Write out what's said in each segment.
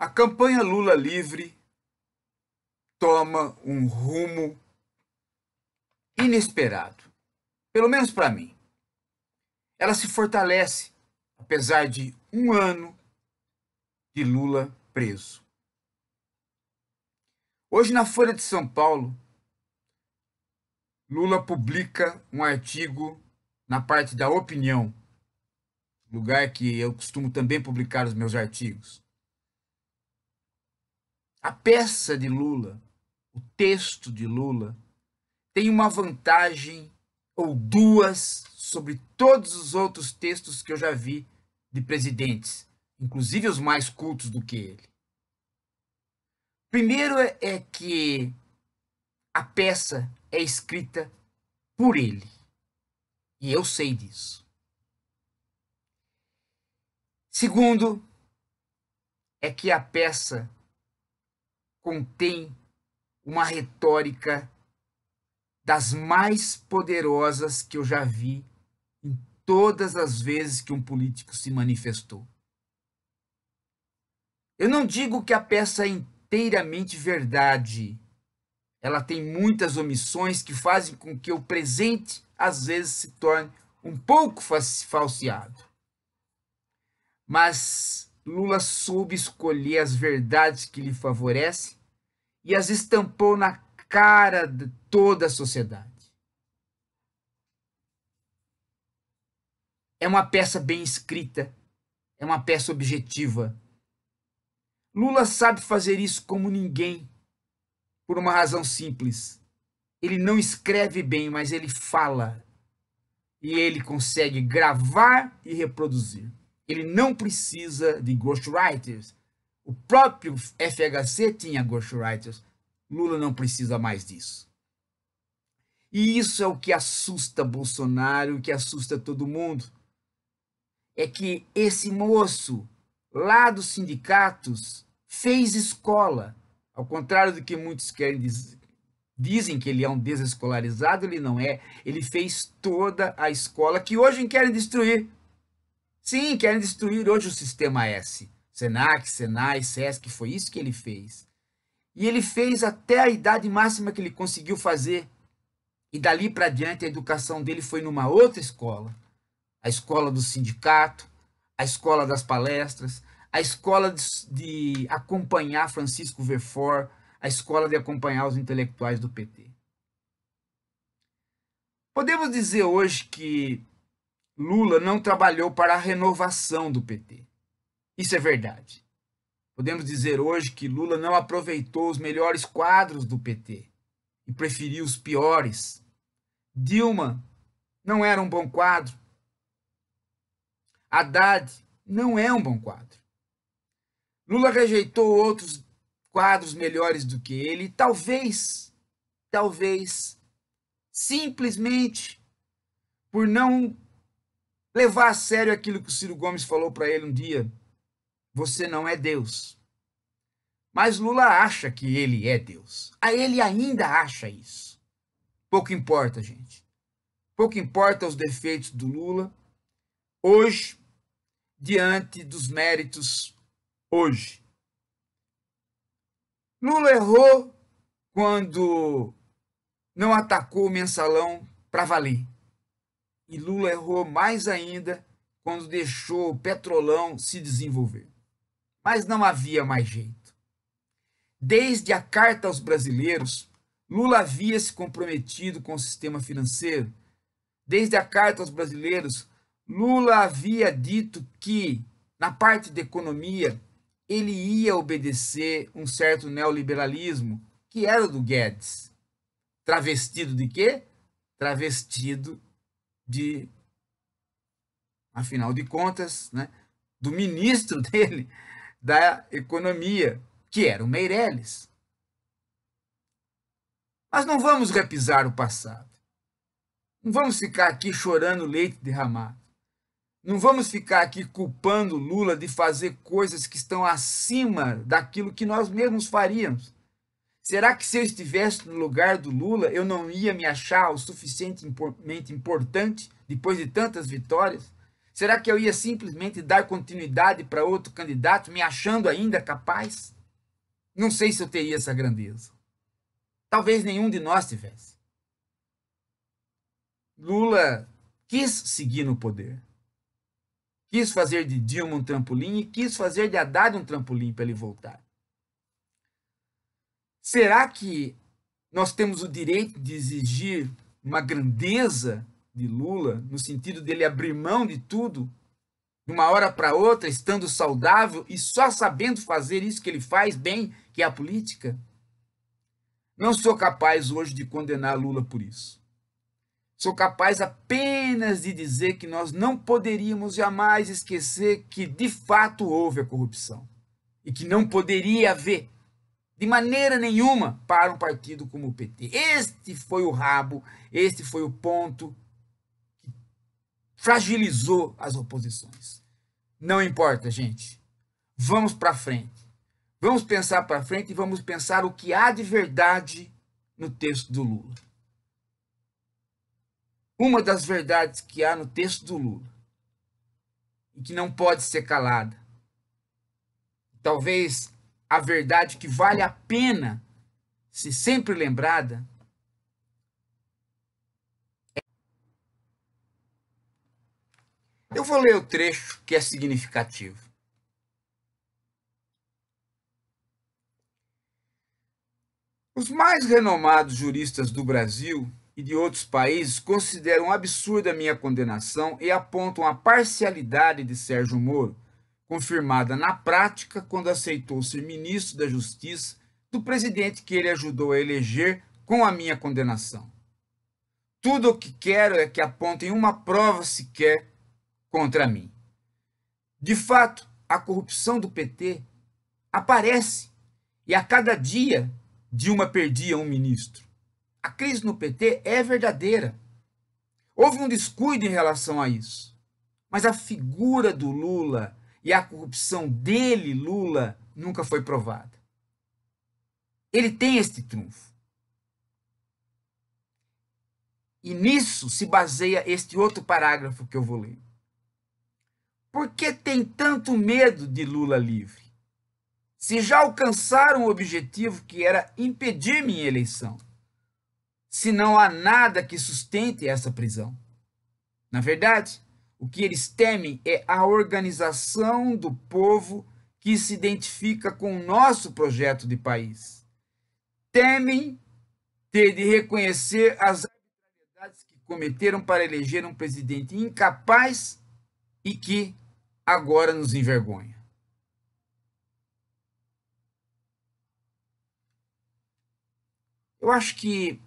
A campanha Lula livre toma um rumo inesperado, pelo menos para mim. Ela se fortalece, apesar de um ano de Lula preso. Hoje, na Folha de São Paulo, Lula publica um artigo na parte da opinião, lugar que eu costumo também publicar os meus artigos. A peça de Lula, o texto de Lula, tem uma vantagem ou duas sobre todos os outros textos que eu já vi de presidentes, inclusive os mais cultos do que ele. Primeiro é, é que a peça é escrita por ele. E eu sei disso. Segundo, é que a peça contém uma retórica das mais poderosas que eu já vi em todas as vezes que um político se manifestou. Eu não digo que a peça é inteiramente verdade. Ela tem muitas omissões que fazem com que o presente às vezes se torne um pouco falseado. Mas Lula soube escolher as verdades que lhe favorecem e as estampou na cara de toda a sociedade. É uma peça bem escrita, é uma peça objetiva. Lula sabe fazer isso como ninguém, por uma razão simples. Ele não escreve bem, mas ele fala. E ele consegue gravar e reproduzir. Ele não precisa de ghostwriters, o próprio FHC tinha ghostwriters. Lula não precisa mais disso. E isso é o que assusta Bolsonaro, o que assusta todo mundo. É que esse moço lá dos sindicatos fez escola. Ao contrário do que muitos querem dizer, dizem que ele é um desescolarizado, ele não é. Ele fez toda a escola que hoje querem destruir. Sim, querem destruir hoje o sistema S. Senac, Senai, Sesc, foi isso que ele fez. E ele fez até a idade máxima que ele conseguiu fazer. E dali para diante a educação dele foi numa outra escola, a escola do sindicato, a escola das palestras, a escola de, de acompanhar Francisco Verfor, a escola de acompanhar os intelectuais do PT. Podemos dizer hoje que Lula não trabalhou para a renovação do PT. Isso é verdade. Podemos dizer hoje que Lula não aproveitou os melhores quadros do PT e preferiu os piores. Dilma não era um bom quadro. Haddad não é um bom quadro. Lula rejeitou outros quadros melhores do que ele, talvez, talvez, simplesmente por não levar a sério aquilo que o Ciro Gomes falou para ele um dia você não é Deus. Mas Lula acha que ele é Deus. A ah, ele ainda acha isso. Pouco importa, gente. Pouco importa os defeitos do Lula hoje diante dos méritos hoje. Lula errou quando não atacou o mensalão para valer. E Lula errou mais ainda quando deixou o petrolão se desenvolver. Mas não havia mais jeito. Desde a carta aos brasileiros, Lula havia se comprometido com o sistema financeiro. Desde a carta aos brasileiros, Lula havia dito que, na parte de economia, ele ia obedecer um certo neoliberalismo, que era do Guedes. Travestido de quê? Travestido de, afinal de contas, né, do ministro dele, da economia, que era o Meirelles. Mas não vamos repisar o passado. Não vamos ficar aqui chorando leite derramado. Não vamos ficar aqui culpando Lula de fazer coisas que estão acima daquilo que nós mesmos faríamos. Será que se eu estivesse no lugar do Lula, eu não ia me achar o suficientemente importante depois de tantas vitórias? Será que eu ia simplesmente dar continuidade para outro candidato, me achando ainda capaz? Não sei se eu teria essa grandeza. Talvez nenhum de nós tivesse. Lula quis seguir no poder. Quis fazer de Dilma um trampolim e quis fazer de Haddad um trampolim para ele voltar. Será que nós temos o direito de exigir uma grandeza de Lula, no sentido dele abrir mão de tudo, de uma hora para outra, estando saudável e só sabendo fazer isso que ele faz bem, que é a política? Não sou capaz hoje de condenar Lula por isso. Sou capaz apenas de dizer que nós não poderíamos jamais esquecer que de fato houve a corrupção e que não poderia haver de maneira nenhuma para um partido como o PT. Este foi o rabo, este foi o ponto fragilizou as oposições. Não importa, gente. Vamos para frente. Vamos pensar para frente e vamos pensar o que há de verdade no texto do Lula. Uma das verdades que há no texto do Lula e que não pode ser calada. Talvez a verdade que vale a pena se sempre lembrada Eu vou ler o trecho que é significativo. Os mais renomados juristas do Brasil e de outros países consideram absurda minha condenação e apontam a parcialidade de Sérgio Moro, confirmada na prática quando aceitou ser ministro da Justiça do presidente que ele ajudou a eleger com a minha condenação. Tudo o que quero é que apontem uma prova sequer contra mim. De fato, a corrupção do PT aparece e a cada dia Dilma perdia um ministro. A crise no PT é verdadeira. Houve um descuido em relação a isso. Mas a figura do Lula e a corrupção dele, Lula, nunca foi provada. Ele tem este triunfo. E nisso se baseia este outro parágrafo que eu vou ler. Por que tem tanto medo de Lula livre? Se já alcançaram o objetivo que era impedir minha eleição, se não há nada que sustente essa prisão. Na verdade, o que eles temem é a organização do povo que se identifica com o nosso projeto de país. Temem ter de reconhecer as arbitrariedades que cometeram para eleger um presidente incapaz e que agora nos envergonha. Eu acho que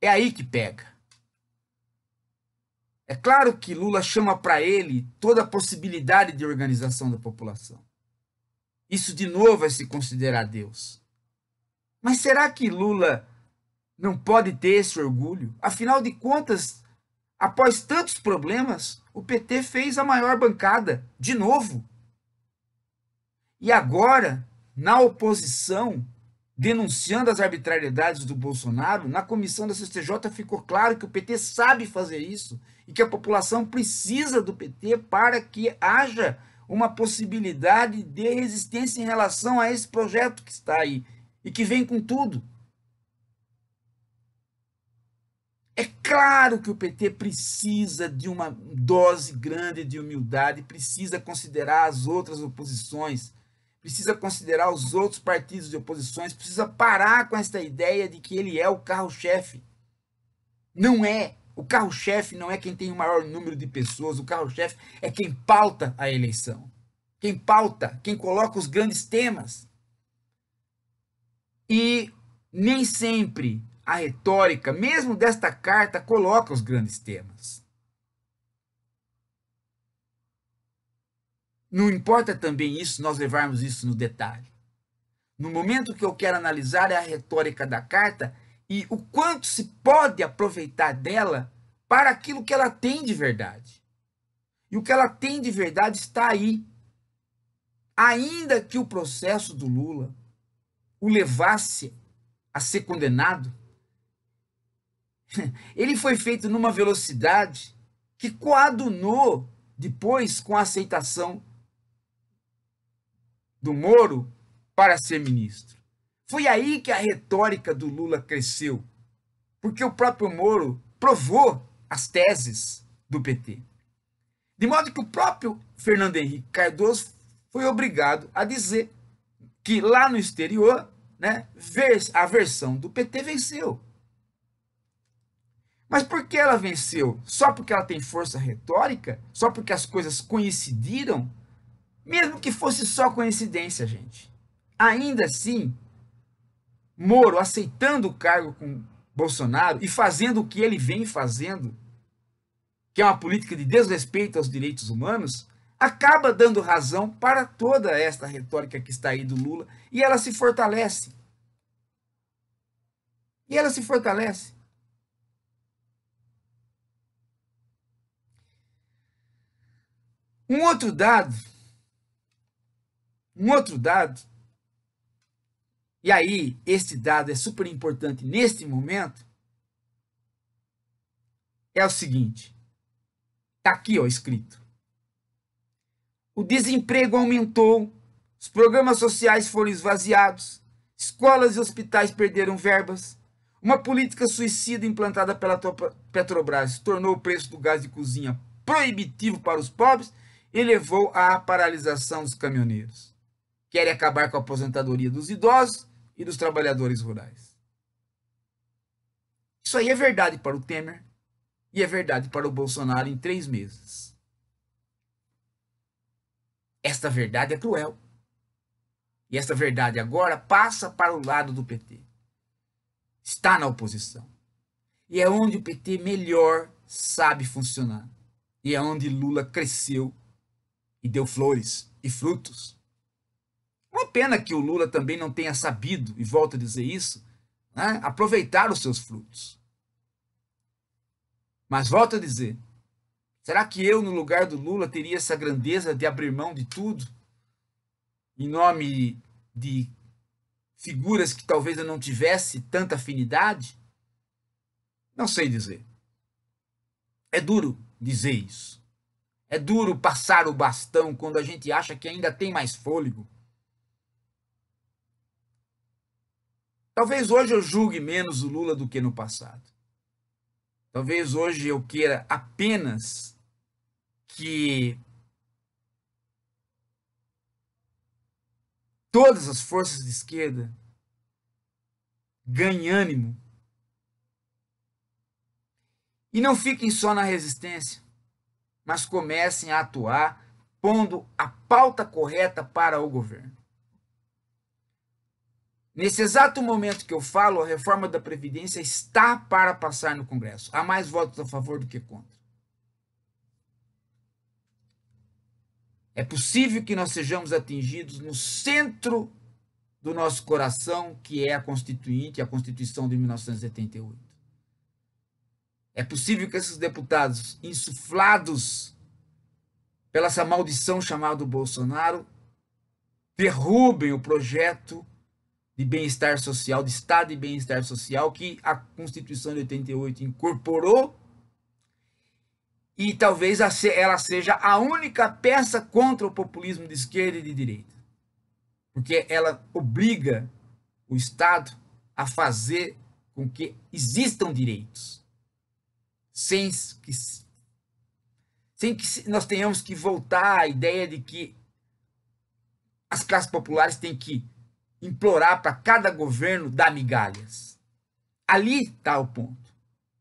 é aí que pega. É claro que Lula chama para ele toda a possibilidade de organização da população. Isso de novo é se considerar Deus. Mas será que Lula não pode ter esse orgulho? Afinal de contas, após tantos problemas, o PT fez a maior bancada, de novo. E agora, na oposição, denunciando as arbitrariedades do Bolsonaro, na comissão da CCJ ficou claro que o PT sabe fazer isso e que a população precisa do PT para que haja uma possibilidade de resistência em relação a esse projeto que está aí e que vem com tudo. É claro que o PT precisa de uma dose grande de humildade, precisa considerar as outras oposições, precisa considerar os outros partidos de oposições, precisa parar com essa ideia de que ele é o carro-chefe. Não é. O carro-chefe não é quem tem o maior número de pessoas, o carro-chefe é quem pauta a eleição, quem pauta, quem coloca os grandes temas. E nem sempre a retórica, mesmo desta carta, coloca os grandes temas. Não importa também isso, nós levarmos isso no detalhe. No momento que eu quero analisar é a retórica da carta e o quanto se pode aproveitar dela para aquilo que ela tem de verdade. E o que ela tem de verdade está aí. Ainda que o processo do Lula o levasse a ser condenado, ele foi feito numa velocidade que coadunou depois com a aceitação do Moro para ser ministro. Foi aí que a retórica do Lula cresceu, porque o próprio Moro provou as teses do PT. De modo que o próprio Fernando Henrique Cardoso foi obrigado a dizer que lá no exterior, né, a versão do PT venceu. Mas por que ela venceu? Só porque ela tem força retórica? Só porque as coisas coincidiram? Mesmo que fosse só coincidência, gente. Ainda assim, Moro aceitando o cargo com Bolsonaro e fazendo o que ele vem fazendo, que é uma política de desrespeito aos direitos humanos, acaba dando razão para toda esta retórica que está aí do Lula e ela se fortalece. E ela se fortalece. Um outro dado, um outro dado, e aí este dado é super importante neste momento, é o seguinte: está aqui ó, escrito. O desemprego aumentou, os programas sociais foram esvaziados, escolas e hospitais perderam verbas, uma política suicida implantada pela Petrobras tornou o preço do gás de cozinha proibitivo para os pobres e levou à paralisação dos caminhoneiros. Quer acabar com a aposentadoria dos idosos e dos trabalhadores rurais. Isso aí é verdade para o Temer e é verdade para o Bolsonaro em três meses. Esta verdade é cruel. E esta verdade agora passa para o lado do PT. Está na oposição. E é onde o PT melhor sabe funcionar. E é onde Lula cresceu e deu flores e frutos. Uma pena que o Lula também não tenha sabido, e volto a dizer isso, né, aproveitar os seus frutos. Mas volto a dizer, será que eu, no lugar do Lula, teria essa grandeza de abrir mão de tudo em nome de figuras que talvez eu não tivesse tanta afinidade? Não sei dizer. É duro dizer isso. É duro passar o bastão quando a gente acha que ainda tem mais fôlego. Talvez hoje eu julgue menos o Lula do que no passado. Talvez hoje eu queira apenas que todas as forças de esquerda ganhem ânimo e não fiquem só na resistência mas comecem a atuar pondo a pauta correta para o governo. Nesse exato momento que eu falo, a reforma da Previdência está para passar no Congresso. Há mais votos a favor do que contra. É possível que nós sejamos atingidos no centro do nosso coração, que é a Constituinte, a Constituição de 1988. É possível que esses deputados, insuflados pela essa maldição chamada Bolsonaro, derrubem o projeto de bem-estar social, de Estado de bem-estar social, que a Constituição de 88 incorporou, e talvez ela seja a única peça contra o populismo de esquerda e de direita, porque ela obriga o Estado a fazer com que existam direitos sem que, sem que nós tenhamos que voltar à ideia de que as classes populares têm que implorar para cada governo dar migalhas. Ali está o ponto,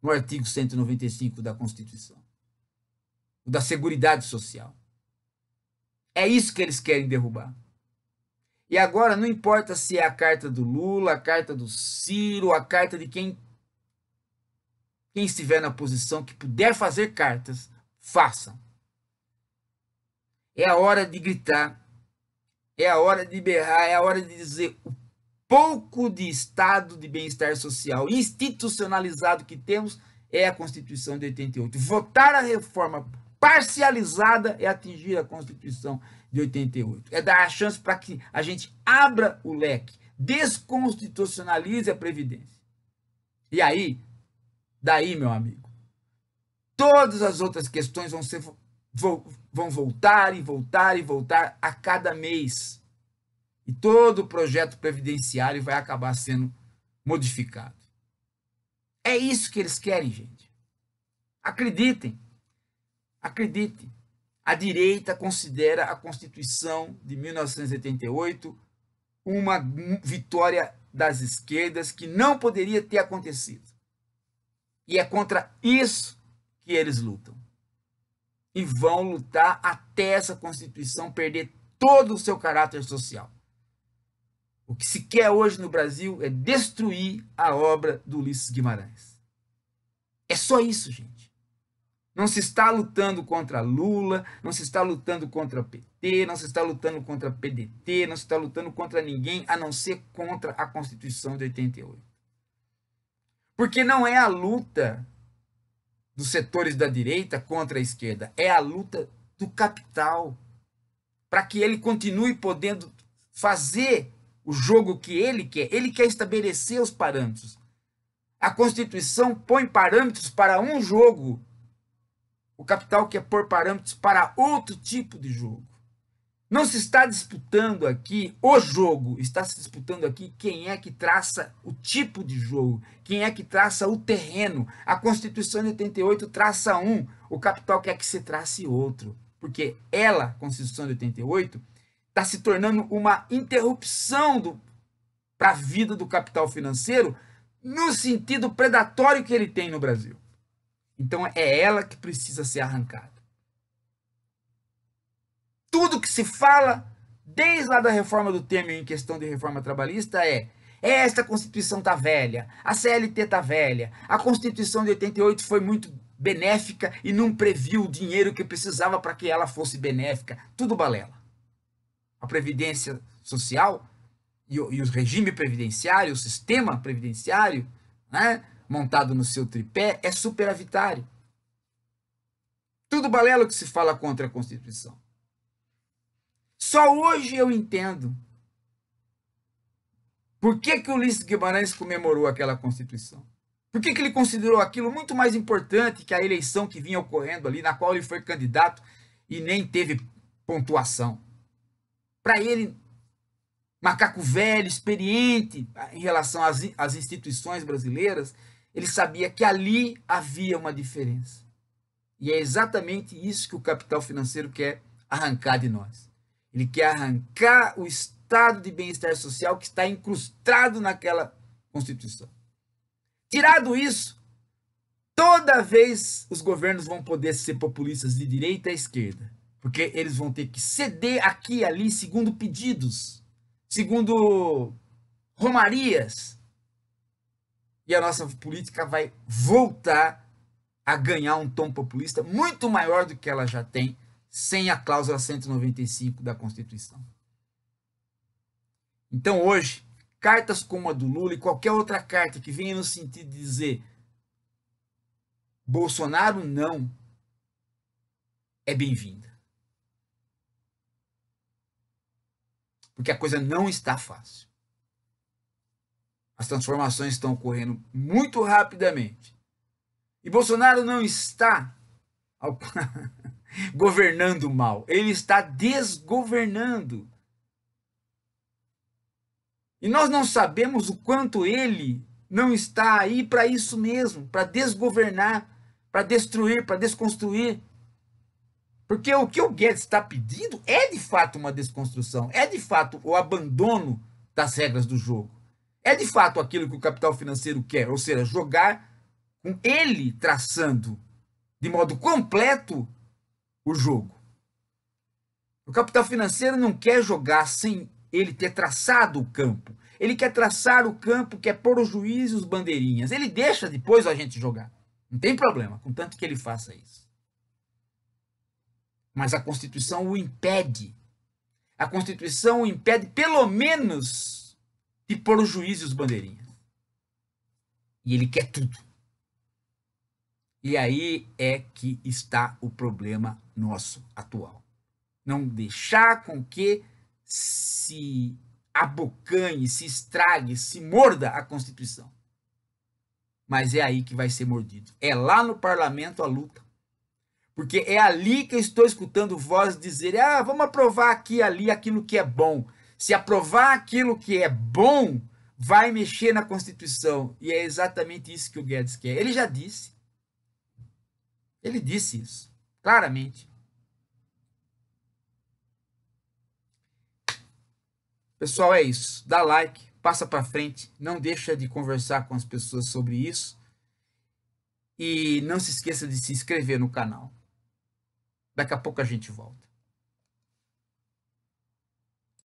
no artigo 195 da Constituição, o da Seguridade Social. É isso que eles querem derrubar. E agora, não importa se é a carta do Lula, a carta do Ciro, a carta de quem quem estiver na posição que puder fazer cartas, façam. É a hora de gritar, é a hora de berrar, é a hora de dizer o pouco de estado de bem-estar social institucionalizado que temos é a Constituição de 88. Votar a reforma parcializada é atingir a Constituição de 88. É dar a chance para que a gente abra o leque, desconstitucionalize a Previdência. E aí Daí, meu amigo, todas as outras questões vão, ser, vão voltar e voltar e voltar a cada mês. E todo o projeto previdenciário vai acabar sendo modificado. É isso que eles querem, gente. Acreditem. Acreditem. A direita considera a Constituição de 1988 uma vitória das esquerdas que não poderia ter acontecido. E é contra isso que eles lutam. E vão lutar até essa Constituição perder todo o seu caráter social. O que se quer hoje no Brasil é destruir a obra do Ulisses Guimarães. É só isso, gente. Não se está lutando contra Lula, não se está lutando contra o PT, não se está lutando contra PDT, não se está lutando contra ninguém, a não ser contra a Constituição de 88. Porque não é a luta dos setores da direita contra a esquerda, é a luta do capital para que ele continue podendo fazer o jogo que ele quer. Ele quer estabelecer os parâmetros. A Constituição põe parâmetros para um jogo. O capital quer pôr parâmetros para outro tipo de jogo. Não se está disputando aqui o jogo, está se disputando aqui quem é que traça o tipo de jogo, quem é que traça o terreno. A Constituição de 88 traça um, o capital quer que se trace outro, porque ela, Constituição de 88, está se tornando uma interrupção para a vida do capital financeiro no sentido predatório que ele tem no Brasil. Então é ela que precisa ser arrancada tudo que se fala, desde lá da reforma do Temer em questão de reforma trabalhista, é esta Constituição tá velha, a CLT tá velha, a Constituição de 88 foi muito benéfica e não previu o dinheiro que precisava para que ela fosse benéfica. Tudo balela. A Previdência Social e o, e o regime previdenciário, o sistema previdenciário, né, montado no seu tripé, é superavitário. Tudo balela que se fala contra a Constituição. Só hoje eu entendo por que, que Ulisses Guimarães comemorou aquela Constituição. Por que, que ele considerou aquilo muito mais importante que a eleição que vinha ocorrendo ali, na qual ele foi candidato e nem teve pontuação? Para ele, macaco velho, experiente em relação às, às instituições brasileiras, ele sabia que ali havia uma diferença. E é exatamente isso que o capital financeiro quer arrancar de nós. Ele quer arrancar o estado de bem-estar social que está incrustado naquela Constituição. Tirado isso, toda vez os governos vão poder ser populistas de direita a esquerda, porque eles vão ter que ceder aqui e ali segundo pedidos, segundo romarias. E a nossa política vai voltar a ganhar um tom populista muito maior do que ela já tem sem a cláusula 195 da Constituição. Então, hoje, cartas como a do Lula e qualquer outra carta que venha no sentido de dizer Bolsonaro não é bem-vinda. Porque a coisa não está fácil. As transformações estão ocorrendo muito rapidamente. E Bolsonaro não está ao governando mal, ele está desgovernando. E nós não sabemos o quanto ele não está aí para isso mesmo, para desgovernar, para destruir, para desconstruir. Porque o que o Guedes está pedindo é de fato uma desconstrução, é de fato o abandono das regras do jogo. É de fato aquilo que o capital financeiro quer, ou seja, jogar com ele traçando de modo completo o jogo. O capital financeiro não quer jogar sem ele ter traçado o campo. Ele quer traçar o campo, quer pôr o juiz e os bandeirinhas. Ele deixa depois a gente jogar. Não tem problema, contanto que ele faça isso. Mas a Constituição o impede. A Constituição o impede, pelo menos, de pôr o juiz e os bandeirinhas. E ele quer tudo. E aí é que está o problema nosso atual. Não deixar com que se abocanhe, se estrague, se morda a Constituição. Mas é aí que vai ser mordido. É lá no parlamento a luta. Porque é ali que eu estou escutando voz dizer: ah, vamos aprovar aqui ali aquilo que é bom. Se aprovar aquilo que é bom, vai mexer na Constituição. E é exatamente isso que o Guedes quer. Ele já disse. Ele disse isso. Claramente. Pessoal, é isso. Dá like, passa para frente, não deixa de conversar com as pessoas sobre isso. E não se esqueça de se inscrever no canal. Daqui a pouco a gente volta.